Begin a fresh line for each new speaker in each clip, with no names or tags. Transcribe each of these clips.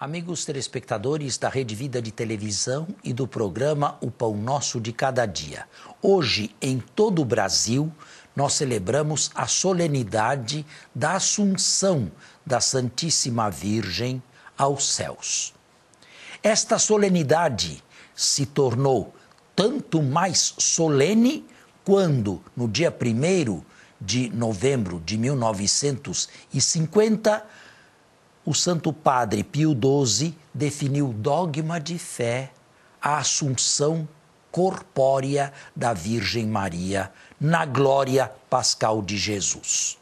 Amigos telespectadores da Rede Vida de Televisão e do programa O Pão Nosso de Cada Dia. Hoje, em todo o Brasil, nós celebramos a solenidade da Assunção da Santíssima Virgem aos céus. Esta solenidade se tornou tanto mais solene quando, no dia 1 de novembro de 1950, o Santo Padre Pio XII definiu dogma de fé a assunção corpórea da Virgem Maria na glória pascal de Jesus.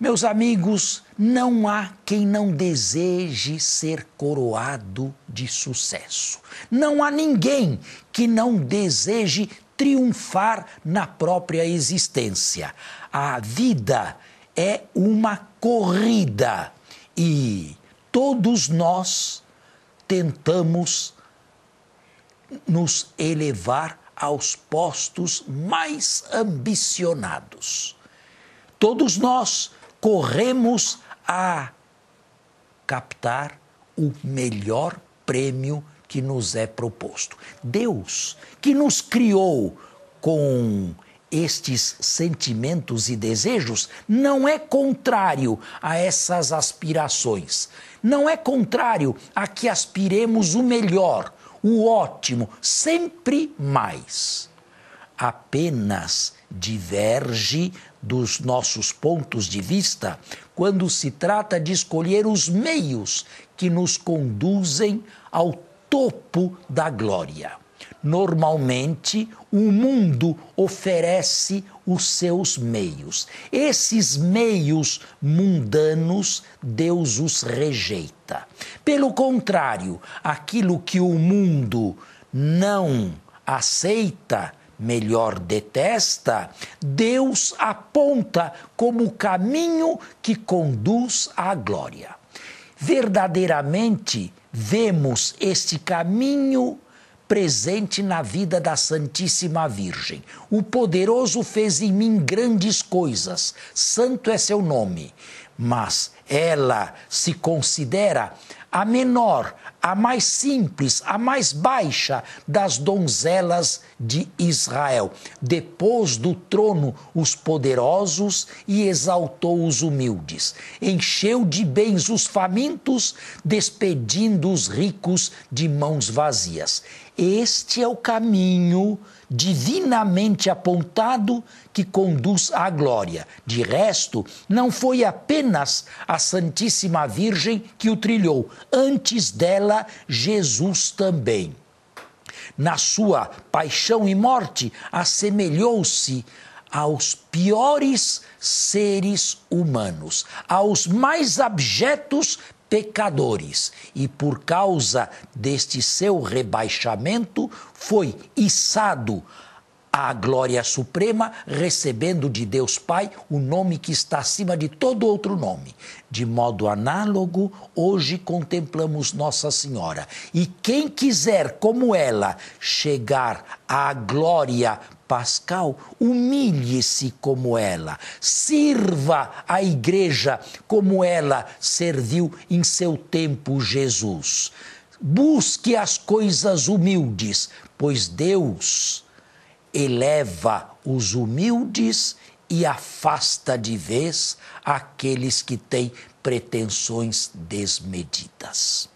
Meus amigos, não há quem não deseje ser coroado de sucesso. Não há ninguém que não deseje triunfar na própria existência. A vida é uma corrida e todos nós tentamos nos elevar aos postos mais ambicionados. Todos nós corremos a captar o melhor prêmio que nos é proposto. Deus, que nos criou com estes sentimentos e desejos não é contrário a essas aspirações. Não é contrário a que aspiremos o melhor, o ótimo, sempre mais. Apenas diverge dos nossos pontos de vista quando se trata de escolher os meios que nos conduzem ao topo da glória. Normalmente, o mundo oferece os seus meios. Esses meios mundanos, Deus os rejeita. Pelo contrário, aquilo que o mundo não aceita, melhor detesta, Deus aponta como o caminho que conduz à glória. Verdadeiramente, vemos este caminho presente na vida da Santíssima Virgem. O poderoso fez em mim grandes coisas, santo é seu nome mas ela se considera a menor, a mais simples, a mais baixa das donzelas de Israel. Depois do trono os poderosos e exaltou os humildes. Encheu de bens os famintos, despedindo os ricos de mãos vazias. Este é o caminho divinamente apontado que conduz à glória. De resto, não foi apenas a Santíssima Virgem que o trilhou, antes dela, Jesus também. Na sua paixão e morte, assemelhou-se aos piores seres humanos, aos mais abjetos pecadores, e por causa deste seu rebaixamento foi içado à glória suprema, recebendo de Deus Pai o nome que está acima de todo outro nome. De modo análogo, hoje contemplamos Nossa Senhora. E quem quiser, como ela, chegar à glória pascal, humilhe-se como ela, sirva a igreja como ela serviu em seu tempo Jesus. Busque as coisas humildes, pois Deus eleva os humildes e afasta de vez aqueles que têm pretensões desmedidas.